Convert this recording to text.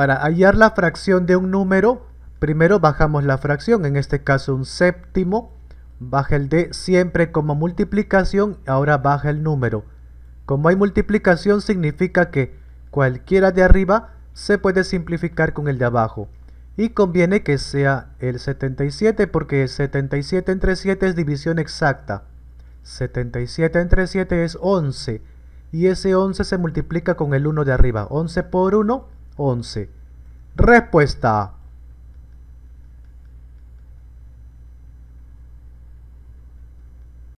Para hallar la fracción de un número, primero bajamos la fracción, en este caso un séptimo, baja el de siempre como multiplicación, ahora baja el número. Como hay multiplicación significa que cualquiera de arriba se puede simplificar con el de abajo. Y conviene que sea el 77 porque 77 entre 7 es división exacta. 77 entre 7 es 11 y ese 11 se multiplica con el 1 de arriba. 11 por 1 11. Respuesta.